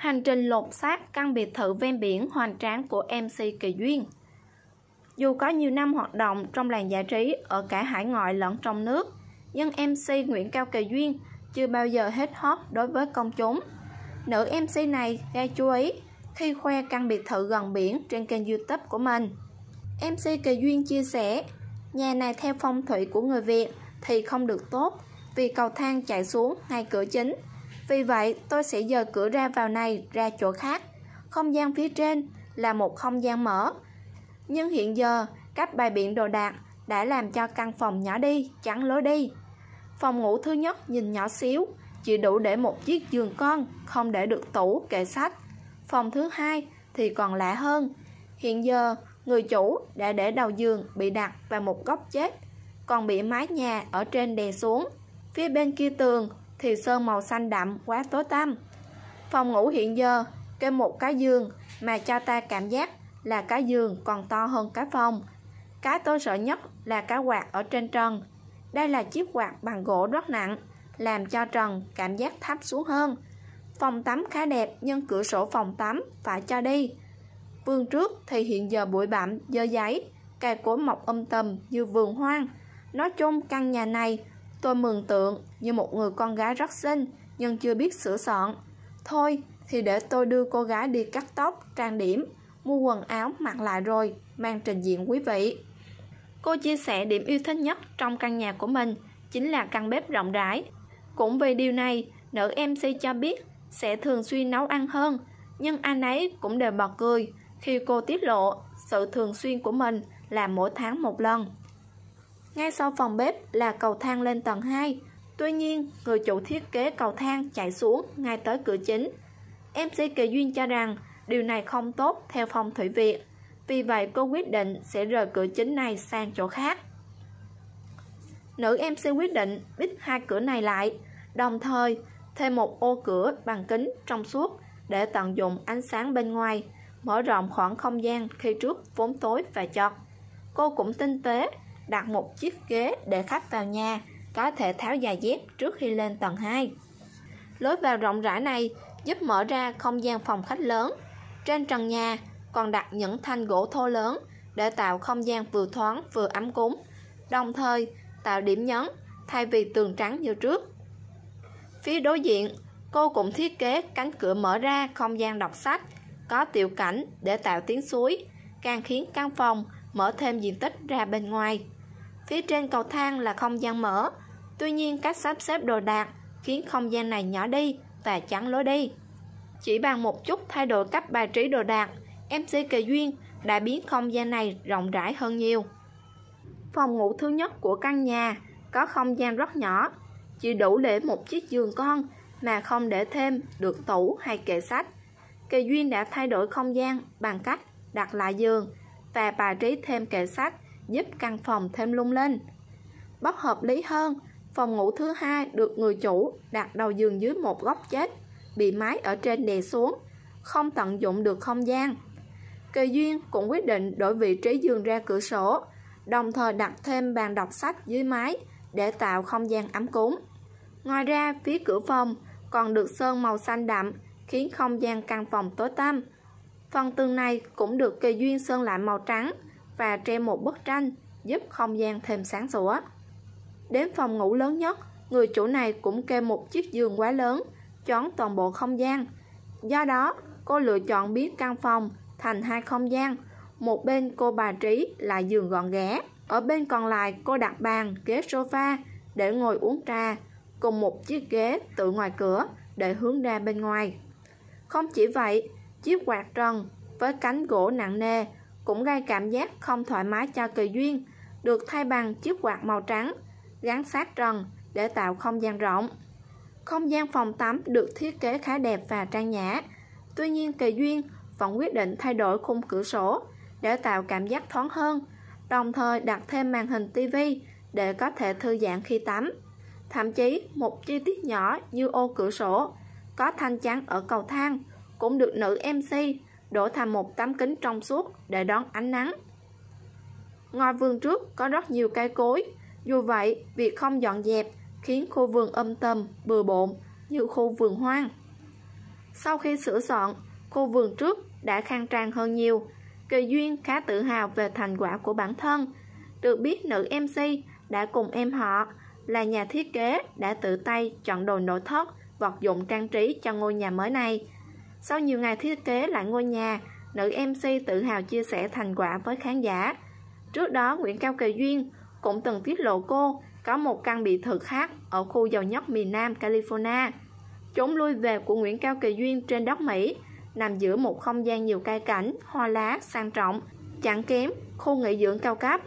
hành trình lột xác căn biệt thự ven biển hoành tráng của MC Kỳ Duyên. Dù có nhiều năm hoạt động trong làng giải trí ở cả hải ngoại lẫn trong nước, nhưng MC Nguyễn Cao Kỳ Duyên chưa bao giờ hết hot đối với công chúng. Nữ MC này gây chú ý khi khoe căn biệt thự gần biển trên kênh YouTube của mình. MC Kỳ Duyên chia sẻ, nhà này theo phong thủy của người Việt thì không được tốt vì cầu thang chạy xuống ngay cửa chính vì vậy, tôi sẽ dời cửa ra vào này ra chỗ khác. Không gian phía trên là một không gian mở. Nhưng hiện giờ, các bài biện đồ đạc đã làm cho căn phòng nhỏ đi, chắn lối đi. Phòng ngủ thứ nhất nhìn nhỏ xíu, chỉ đủ để một chiếc giường con, không để được tủ, kệ sách. Phòng thứ hai thì còn lạ hơn. Hiện giờ, người chủ đã để đầu giường bị đặt vào một góc chết, còn bị mái nhà ở trên đè xuống. Phía bên kia tường thì sơn màu xanh đậm quá tối tăm. Phòng ngủ hiện giờ kê một cái giường mà cho ta cảm giác là cái giường còn to hơn cái phòng. Cái tôi sợ nhất là cái quạt ở trên trần. Đây là chiếc quạt bằng gỗ rất nặng, làm cho trần cảm giác thấp xuống hơn. Phòng tắm khá đẹp nhưng cửa sổ phòng tắm phải cho đi. Vườn trước thì hiện giờ bụi bặm, dơ giấy, cây cối mọc âm um tùm như vườn hoang. Nói chung căn nhà này Tôi mừng tượng như một người con gái rất xinh nhưng chưa biết sửa soạn. Thôi thì để tôi đưa cô gái đi cắt tóc, trang điểm, mua quần áo mặc lại rồi mang trình diện quý vị. Cô chia sẻ điểm yêu thích nhất trong căn nhà của mình chính là căn bếp rộng rãi. Cũng vì điều này, nữ MC cho biết sẽ thường xuyên nấu ăn hơn, nhưng anh ấy cũng đều bật cười khi cô tiết lộ sự thường xuyên của mình là mỗi tháng một lần. Ngay sau phòng bếp là cầu thang lên tầng 2. Tuy nhiên, người chủ thiết kế cầu thang chạy xuống ngay tới cửa chính. MC Kỳ Duyên cho rằng điều này không tốt theo phong thủy viện. Vì vậy cô quyết định sẽ rời cửa chính này sang chỗ khác. Nữ MC quyết định bít hai cửa này lại, đồng thời thêm một ô cửa bằng kính trong suốt để tận dụng ánh sáng bên ngoài, mở rộng khoảng không gian khi trước vốn tối và chật. Cô cũng tinh tế đặt một chiếc ghế để khách vào nhà, có thể tháo giày dép trước khi lên tầng 2. Lối vào rộng rãi này giúp mở ra không gian phòng khách lớn. Trên trần nhà còn đặt những thanh gỗ thô lớn để tạo không gian vừa thoáng vừa ấm cúng, đồng thời tạo điểm nhấn thay vì tường trắng như trước. Phía đối diện, cô cũng thiết kế cánh cửa mở ra không gian đọc sách, có tiểu cảnh để tạo tiếng suối, càng khiến căn phòng mở thêm diện tích ra bên ngoài. Phía trên cầu thang là không gian mở, tuy nhiên cách sắp xếp đồ đạc khiến không gian này nhỏ đi và chắn lối đi. Chỉ bằng một chút thay đổi cách bài trí đồ đạc, MC Kỳ Duyên đã biến không gian này rộng rãi hơn nhiều. Phòng ngủ thứ nhất của căn nhà có không gian rất nhỏ, chỉ đủ để một chiếc giường con mà không để thêm được tủ hay kệ sách. Kỳ Duyên đã thay đổi không gian bằng cách đặt lại giường và bài trí thêm kệ sách giúp căn phòng thêm lung linh. Bất hợp lý hơn, phòng ngủ thứ hai được người chủ đặt đầu giường dưới một góc chết, bị mái ở trên đè xuống, không tận dụng được không gian. Kỳ duyên cũng quyết định đổi vị trí giường ra cửa sổ, đồng thời đặt thêm bàn đọc sách dưới mái để tạo không gian ấm cúng. Ngoài ra, phía cửa phòng còn được sơn màu xanh đậm, khiến không gian căn phòng tối tăm. Phần tường này cũng được kỳ duyên sơn lại màu trắng, và treo một bức tranh giúp không gian thêm sáng sủa. Đến phòng ngủ lớn nhất, người chủ này cũng kê một chiếc giường quá lớn, choán toàn bộ không gian. Do đó, cô lựa chọn biến căn phòng thành hai không gian, một bên cô bà trí là giường gọn ghẽ, ở bên còn lại cô đặt bàn, ghế sofa để ngồi uống trà, cùng một chiếc ghế tự ngoài cửa để hướng ra bên ngoài. Không chỉ vậy, chiếc quạt trần với cánh gỗ nặng nề cũng gây cảm giác không thoải mái cho kỳ duyên, được thay bằng chiếc quạt màu trắng, gắn sát trần để tạo không gian rộng. Không gian phòng tắm được thiết kế khá đẹp và trang nhã. Tuy nhiên kỳ duyên vẫn quyết định thay đổi khung cửa sổ để tạo cảm giác thoáng hơn, đồng thời đặt thêm màn hình TV để có thể thư giãn khi tắm. Thậm chí một chi tiết nhỏ như ô cửa sổ, có thanh chắn ở cầu thang cũng được nữ MC đổ thành một tấm kính trong suốt để đón ánh nắng. Ngoài vườn trước có rất nhiều cây cối, dù vậy việc không dọn dẹp khiến khu vườn âm tầm, bừa bộn như khu vườn hoang. Sau khi sửa soạn, khu vườn trước đã khang trang hơn nhiều. Kỳ Duyên khá tự hào về thành quả của bản thân. Được biết nữ MC đã cùng em họ là nhà thiết kế đã tự tay chọn đồ nội thất, vật dụng trang trí cho ngôi nhà mới này. Sau nhiều ngày thiết kế lại ngôi nhà, nữ MC tự hào chia sẻ thành quả với khán giả. Trước đó, Nguyễn Cao Kỳ Duyên cũng từng tiết lộ cô có một căn biệt thự khác ở khu giàu nhất miền Nam California. Chốn lui về của Nguyễn Cao Kỳ Duyên trên đất Mỹ nằm giữa một không gian nhiều cây cảnh, hoa lá, sang trọng, chẳng kém khu nghỉ dưỡng cao cấp